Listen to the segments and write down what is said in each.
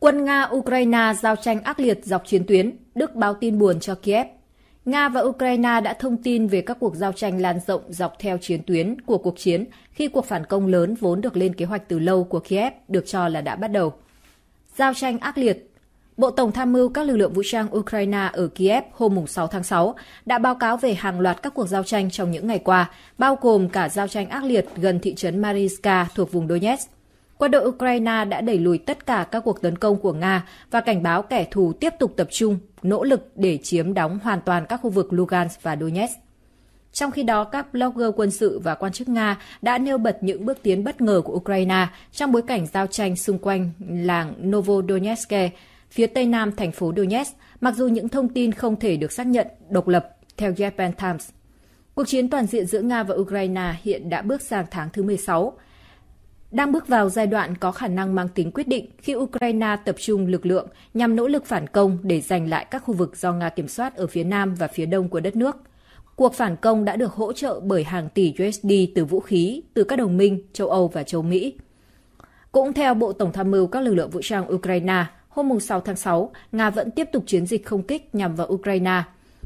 Quân Nga-Ukraine giao tranh ác liệt dọc chiến tuyến, Đức báo tin buồn cho Kiev. Nga và Ukraine đã thông tin về các cuộc giao tranh lan rộng dọc theo chiến tuyến của cuộc chiến khi cuộc phản công lớn vốn được lên kế hoạch từ lâu của Kiev được cho là đã bắt đầu. Giao tranh ác liệt Bộ Tổng tham mưu các lực lượng vũ trang Ukraine ở Kiev hôm 6 tháng 6 đã báo cáo về hàng loạt các cuộc giao tranh trong những ngày qua, bao gồm cả giao tranh ác liệt gần thị trấn Mariinska thuộc vùng Donetsk quân đội Ukraine đã đẩy lùi tất cả các cuộc tấn công của Nga và cảnh báo kẻ thù tiếp tục tập trung, nỗ lực để chiếm đóng hoàn toàn các khu vực Lugansk và Donetsk. Trong khi đó, các blogger quân sự và quan chức Nga đã nêu bật những bước tiến bất ngờ của Ukraine trong bối cảnh giao tranh xung quanh làng Novodonetsk, phía tây nam thành phố Donetsk, mặc dù những thông tin không thể được xác nhận độc lập, theo Japan Times. Cuộc chiến toàn diện giữa Nga và Ukraine hiện đã bước sang tháng thứ 16 đang bước vào giai đoạn có khả năng mang tính quyết định khi Ukraine tập trung lực lượng nhằm nỗ lực phản công để giành lại các khu vực do Nga kiểm soát ở phía nam và phía đông của đất nước. Cuộc phản công đã được hỗ trợ bởi hàng tỷ USD từ vũ khí từ các đồng minh châu Âu và châu Mỹ. Cũng theo Bộ Tổng tham mưu các lực lượng vũ trang Ukraine, hôm 6 tháng 6, Nga vẫn tiếp tục chiến dịch không kích nhằm vào Ukraine.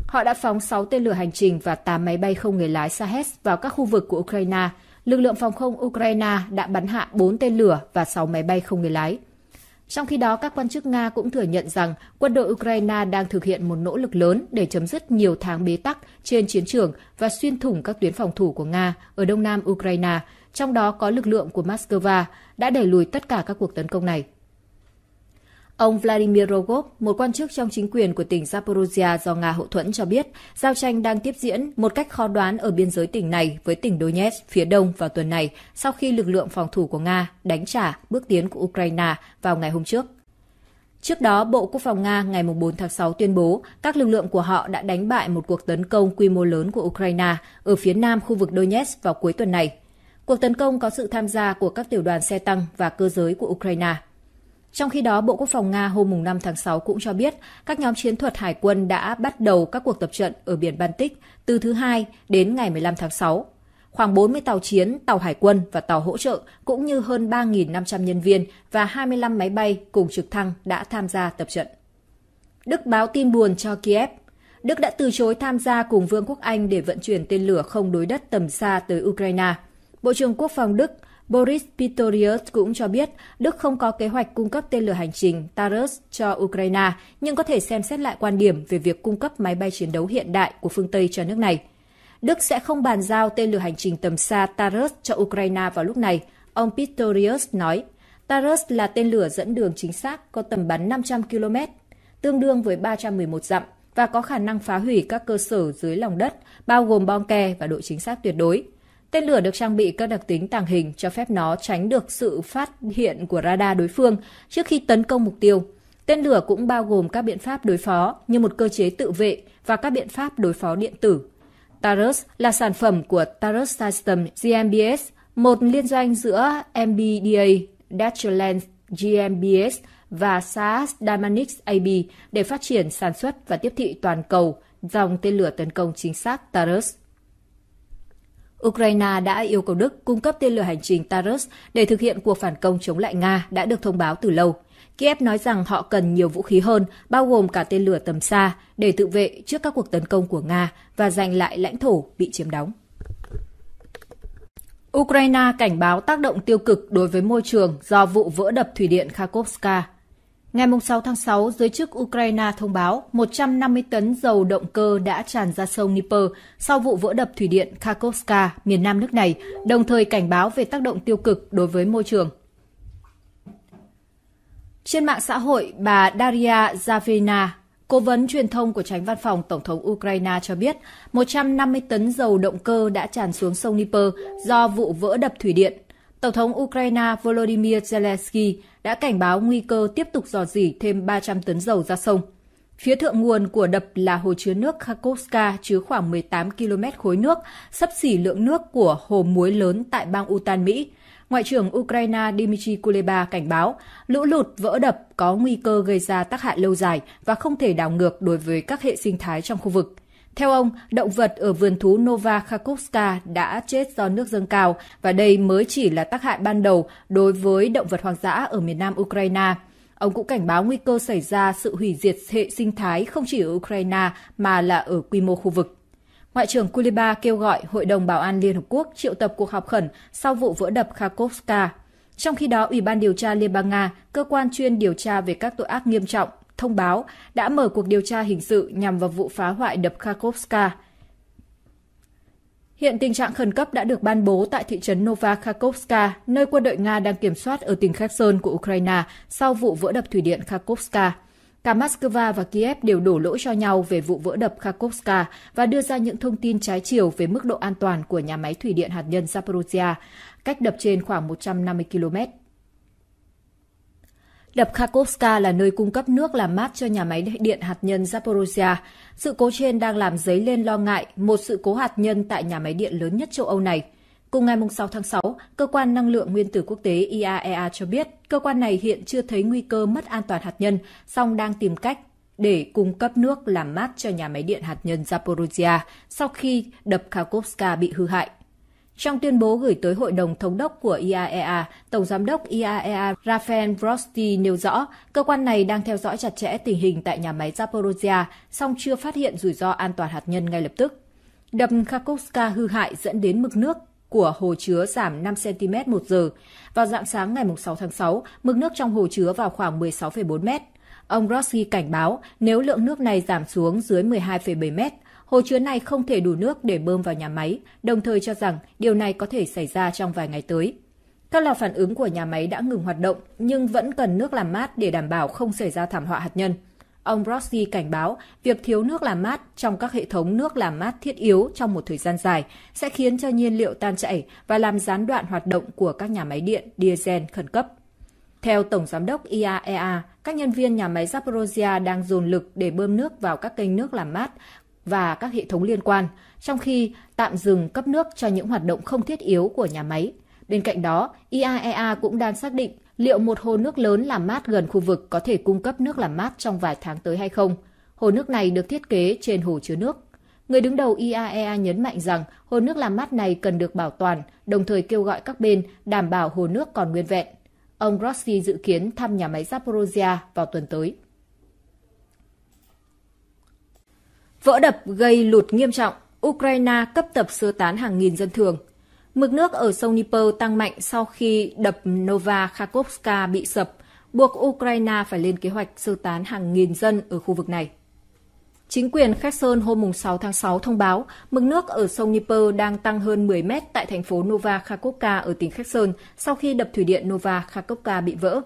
Họ đã phóng 6 tên lửa hành trình và 8 máy bay không người lái Sahes vào các khu vực của Ukraine – lực lượng phòng không Ukraine đã bắn hạ 4 tên lửa và 6 máy bay không người lái. Trong khi đó, các quan chức Nga cũng thừa nhận rằng quân đội Ukraine đang thực hiện một nỗ lực lớn để chấm dứt nhiều tháng bế tắc trên chiến trường và xuyên thủng các tuyến phòng thủ của Nga ở đông nam Ukraine, trong đó có lực lượng của Moscow đã đẩy lùi tất cả các cuộc tấn công này. Ông Vladimir Rogov, một quan chức trong chính quyền của tỉnh Zaporozhia do Nga hậu thuẫn cho biết, giao tranh đang tiếp diễn một cách khó đoán ở biên giới tỉnh này với tỉnh Donetsk phía đông vào tuần này sau khi lực lượng phòng thủ của Nga đánh trả bước tiến của Ukraine vào ngày hôm trước. Trước đó, Bộ Quốc phòng Nga ngày 4 tháng 6 tuyên bố các lực lượng của họ đã đánh bại một cuộc tấn công quy mô lớn của Ukraine ở phía nam khu vực Donetsk vào cuối tuần này. Cuộc tấn công có sự tham gia của các tiểu đoàn xe tăng và cơ giới của Ukraine. Trong khi đó, Bộ Quốc phòng Nga hôm 5 tháng 6 cũng cho biết các nhóm chiến thuật hải quân đã bắt đầu các cuộc tập trận ở biển Baltic từ thứ Hai đến ngày 15 tháng 6. Khoảng 40 tàu chiến, tàu hải quân và tàu hỗ trợ cũng như hơn 3.500 nhân viên và 25 máy bay cùng trực thăng đã tham gia tập trận. Đức báo tin buồn cho Kiev Đức đã từ chối tham gia cùng Vương quốc Anh để vận chuyển tên lửa không đối đất tầm xa tới Ukraine. Bộ trưởng Quốc phòng Đức Boris Pistorius cũng cho biết Đức không có kế hoạch cung cấp tên lửa hành trình Taurus cho Ukraine, nhưng có thể xem xét lại quan điểm về việc cung cấp máy bay chiến đấu hiện đại của phương Tây cho nước này. Đức sẽ không bàn giao tên lửa hành trình tầm xa Taurus cho Ukraine vào lúc này, ông Pistorius nói. Taurus là tên lửa dẫn đường chính xác có tầm bắn 500 km, tương đương với 311 dặm và có khả năng phá hủy các cơ sở dưới lòng đất, bao gồm bom ke và độ chính xác tuyệt đối. Tên lửa được trang bị các đặc tính tàng hình cho phép nó tránh được sự phát hiện của radar đối phương trước khi tấn công mục tiêu. Tên lửa cũng bao gồm các biện pháp đối phó như một cơ chế tự vệ và các biện pháp đối phó điện tử. Taurus là sản phẩm của Taurus System GmbS, một liên doanh giữa MBDA Deutschland GmbS và SAS Dynamics AB để phát triển sản xuất và tiếp thị toàn cầu dòng tên lửa tấn công chính xác Taurus. Ukraine đã yêu cầu Đức cung cấp tên lửa hành trình Taurus để thực hiện cuộc phản công chống lại Nga đã được thông báo từ lâu. Kiev nói rằng họ cần nhiều vũ khí hơn, bao gồm cả tên lửa tầm xa, để tự vệ trước các cuộc tấn công của Nga và giành lại lãnh thổ bị chiếm đóng. Ukraine cảnh báo tác động tiêu cực đối với môi trường do vụ vỡ đập thủy điện Kharkovska. Ngày 6 tháng 6, giới chức Ukraine thông báo 150 tấn dầu động cơ đã tràn ra sông Dnieper sau vụ vỡ đập thủy điện Kharkovska, miền nam nước này, đồng thời cảnh báo về tác động tiêu cực đối với môi trường. Trên mạng xã hội, bà Daria Zavina, cố vấn truyền thông của tránh văn phòng Tổng thống Ukraine cho biết 150 tấn dầu động cơ đã tràn xuống sông Dnieper do vụ vỡ đập thủy điện Tổng thống Ukraine Volodymyr Zelensky đã cảnh báo nguy cơ tiếp tục dò dỉ thêm 300 tấn dầu ra sông. Phía thượng nguồn của đập là hồ chứa nước Kharkovska chứa khoảng 18 km khối nước, sắp xỉ lượng nước của hồ muối lớn tại bang Utah, Mỹ. Ngoại trưởng Ukraine Dmitry Kuleba cảnh báo lũ lụt vỡ đập có nguy cơ gây ra tác hại lâu dài và không thể đảo ngược đối với các hệ sinh thái trong khu vực. Theo ông, động vật ở vườn thú Nova Kharkovska đã chết do nước dâng cao và đây mới chỉ là tác hại ban đầu đối với động vật hoang dã ở miền nam Ukraine. Ông cũng cảnh báo nguy cơ xảy ra sự hủy diệt hệ sinh thái không chỉ ở Ukraine mà là ở quy mô khu vực. Ngoại trưởng Kuliba kêu gọi Hội đồng Bảo an Liên Hợp Quốc triệu tập cuộc họp khẩn sau vụ vỡ đập Kharkovska. Trong khi đó, Ủy ban điều tra Liên bang Nga, cơ quan chuyên điều tra về các tội ác nghiêm trọng thông báo đã mở cuộc điều tra hình sự nhằm vào vụ phá hoại đập Kharkovska. Hiện tình trạng khẩn cấp đã được ban bố tại thị trấn Nova Kharkovska, nơi quân đội Nga đang kiểm soát ở tỉnh Kherson của Ukraine sau vụ vỡ đập thủy điện Kharkovska. Cả Moscow và Kiev đều đổ lỗi cho nhau về vụ vỡ đập Kharkovska và đưa ra những thông tin trái chiều về mức độ an toàn của nhà máy thủy điện hạt nhân Zaporizhia, cách đập trên khoảng 150 km. Đập Kharkovska là nơi cung cấp nước làm mát cho nhà máy điện hạt nhân Zaporozhia. Sự cố trên đang làm dấy lên lo ngại một sự cố hạt nhân tại nhà máy điện lớn nhất châu Âu này. Cùng ngày 6 tháng 6, Cơ quan Năng lượng Nguyên tử Quốc tế IAEA e cho biết cơ quan này hiện chưa thấy nguy cơ mất an toàn hạt nhân, song đang tìm cách để cung cấp nước làm mát cho nhà máy điện hạt nhân Zaporozhia sau khi đập Kharkovska bị hư hại. Trong tuyên bố gửi tới Hội đồng Thống đốc của IAEA, e Tổng Giám đốc IAEA e Rafael Grossi nêu rõ cơ quan này đang theo dõi chặt chẽ tình hình tại nhà máy Zaporozhia, song chưa phát hiện rủi ro an toàn hạt nhân ngay lập tức. Đập Kharkovska hư hại dẫn đến mực nước của hồ chứa giảm 5 cm một giờ. Vào dạng sáng ngày 6 tháng 6, mực nước trong hồ chứa vào khoảng 16,4 m. Ông Grossi cảnh báo nếu lượng nước này giảm xuống dưới 12,7 mét hồ chứa này không thể đủ nước để bơm vào nhà máy, đồng thời cho rằng điều này có thể xảy ra trong vài ngày tới. Các lò phản ứng của nhà máy đã ngừng hoạt động nhưng vẫn cần nước làm mát để đảm bảo không xảy ra thảm họa hạt nhân. Ông Rossi cảnh báo việc thiếu nước làm mát trong các hệ thống nước làm mát thiết yếu trong một thời gian dài sẽ khiến cho nhiên liệu tan chảy và làm gián đoạn hoạt động của các nhà máy điện diesel khẩn cấp. Theo Tổng Giám đốc IAEA, e các nhân viên nhà máy Zaporozhia đang dồn lực để bơm nước vào các kênh nước làm mát, và các hệ thống liên quan, trong khi tạm dừng cấp nước cho những hoạt động không thiết yếu của nhà máy. Bên cạnh đó, IAEA e cũng đang xác định liệu một hồ nước lớn làm mát gần khu vực có thể cung cấp nước làm mát trong vài tháng tới hay không. Hồ nước này được thiết kế trên hồ chứa nước. Người đứng đầu IAEA e nhấn mạnh rằng hồ nước làm mát này cần được bảo toàn, đồng thời kêu gọi các bên đảm bảo hồ nước còn nguyên vẹn. Ông Rossi dự kiến thăm nhà máy Zaporozhia vào tuần tới. Vỡ đập gây lụt nghiêm trọng, Ukraine cấp tập sơ tán hàng nghìn dân thường. Mực nước ở sông Dnieper tăng mạnh sau khi đập Nova Kharkovska bị sập, buộc Ukraine phải lên kế hoạch sơ tán hàng nghìn dân ở khu vực này. Chính quyền Kherson hôm 6 tháng 6 thông báo mực nước ở sông Dnieper đang tăng hơn 10 mét tại thành phố Nova Kharkovka ở tỉnh Kherson sau khi đập thủy điện Nova Kharkovka bị vỡ.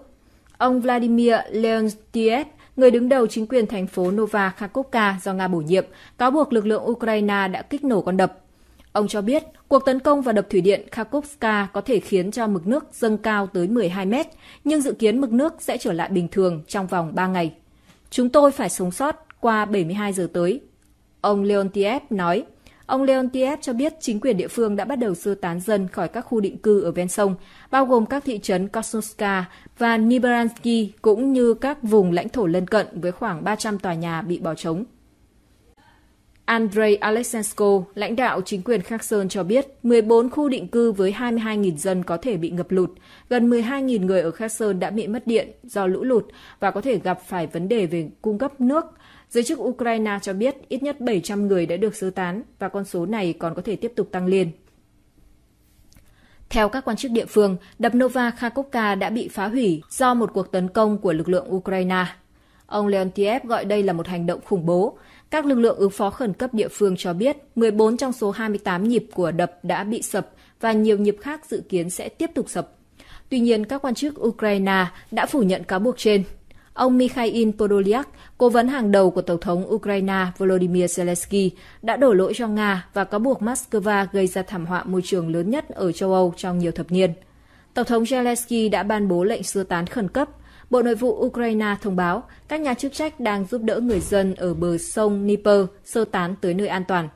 Ông Vladimir Leontiev, người đứng đầu chính quyền thành phố Nova Kharkovka do Nga bổ nhiệm, cáo buộc lực lượng Ukraine đã kích nổ con đập. Ông cho biết, cuộc tấn công vào đập thủy điện Kharkovska có thể khiến cho mực nước dâng cao tới 12 mét, nhưng dự kiến mực nước sẽ trở lại bình thường trong vòng 3 ngày. Chúng tôi phải sống sót qua 72 giờ tới. Ông Leontiev nói, Ông Leon Leontiev cho biết chính quyền địa phương đã bắt đầu sơ tán dân khỏi các khu định cư ở ven sông, bao gồm các thị trấn Kosovska và Niberansky cũng như các vùng lãnh thổ lân cận với khoảng 300 tòa nhà bị bỏ trống. Andrei Alexenko, lãnh đạo chính quyền Kherson cho biết 14 khu định cư với 22.000 dân có thể bị ngập lụt. Gần 12.000 người ở Kherson đã bị mất điện do lũ lụt và có thể gặp phải vấn đề về cung cấp nước Giới chức Ukraine cho biết ít nhất 700 người đã được sơ tán và con số này còn có thể tiếp tục tăng lên. Theo các quan chức địa phương, đập Nova Kharkovka đã bị phá hủy do một cuộc tấn công của lực lượng Ukraine. Ông Leontiev gọi đây là một hành động khủng bố. Các lực lượng ứng phó khẩn cấp địa phương cho biết 14 trong số 28 nhịp của đập đã bị sập và nhiều nhịp khác dự kiến sẽ tiếp tục sập. Tuy nhiên, các quan chức Ukraine đã phủ nhận cáo buộc trên. Ông Mikhail Podolyak, cố vấn hàng đầu của Tổng thống Ukraine Volodymyr Zelensky, đã đổ lỗi cho Nga và cáo buộc Moscow gây ra thảm họa môi trường lớn nhất ở châu Âu trong nhiều thập niên. Tổng thống Zelensky đã ban bố lệnh sơ tán khẩn cấp. Bộ Nội vụ Ukraine thông báo các nhà chức trách đang giúp đỡ người dân ở bờ sông Dnieper sơ tán tới nơi an toàn.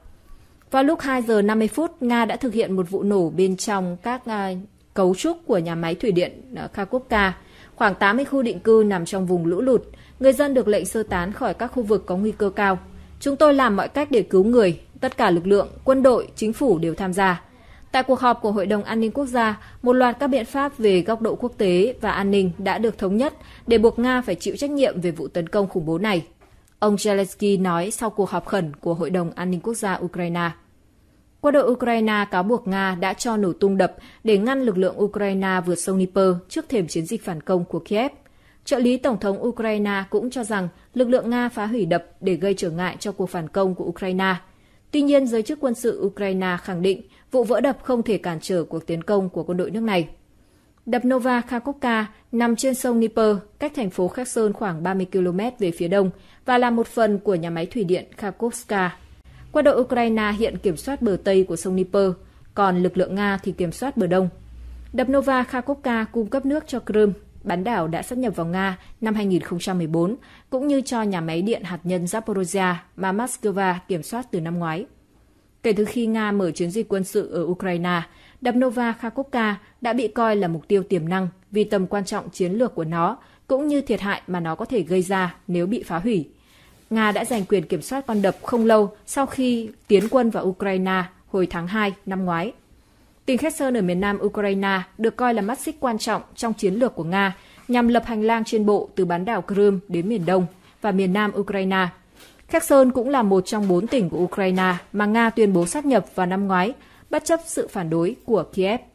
Vào lúc 2 giờ 50 phút, Nga đã thực hiện một vụ nổ bên trong các à, cấu trúc của nhà máy thủy điện à, Kharkovka Khoảng 80 khu định cư nằm trong vùng lũ lụt. Người dân được lệnh sơ tán khỏi các khu vực có nguy cơ cao. Chúng tôi làm mọi cách để cứu người. Tất cả lực lượng, quân đội, chính phủ đều tham gia. Tại cuộc họp của Hội đồng An ninh Quốc gia, một loạt các biện pháp về góc độ quốc tế và an ninh đã được thống nhất để buộc Nga phải chịu trách nhiệm về vụ tấn công khủng bố này. Ông Zelensky nói sau cuộc họp khẩn của Hội đồng An ninh Quốc gia Ukraine. Quân đội Ukraine cáo buộc Nga đã cho nổ tung đập để ngăn lực lượng Ukraine vượt sông Dnipro trước thềm chiến dịch phản công của Kiev. Trợ lý Tổng thống Ukraine cũng cho rằng lực lượng Nga phá hủy đập để gây trở ngại cho cuộc phản công của Ukraine. Tuy nhiên, giới chức quân sự Ukraine khẳng định vụ vỡ đập không thể cản trở cuộc tiến công của quân đội nước này. Đập Nova Kharkovka nằm trên sông Dnieper, cách thành phố Kherson khoảng 30 km về phía đông và là một phần của nhà máy thủy điện Kharkovska. Quân đội Ukraine hiện kiểm soát bờ Tây của sông Dnieper, còn lực lượng Nga thì kiểm soát bờ Đông. Đập Nova Kharkovka cung cấp nước cho Crimea, bán đảo đã sáp nhập vào Nga năm 2014, cũng như cho nhà máy điện hạt nhân Zaporozhia mà Moscow kiểm soát từ năm ngoái. Kể từ khi Nga mở chiến dịch quân sự ở Ukraine, đập Nova Kharkovka đã bị coi là mục tiêu tiềm năng vì tầm quan trọng chiến lược của nó, cũng như thiệt hại mà nó có thể gây ra nếu bị phá hủy. Nga đã giành quyền kiểm soát con đập không lâu sau khi tiến quân vào Ukraine hồi tháng 2 năm ngoái. Tỉnh Kherson ở miền nam Ukraine được coi là mắt xích quan trọng trong chiến lược của Nga nhằm lập hành lang trên bộ từ bán đảo Crimea đến miền đông và miền nam Ukraine. Kherson cũng là một trong bốn tỉnh của Ukraine mà Nga tuyên bố sát nhập vào năm ngoái, bất chấp sự phản đối của Kiev.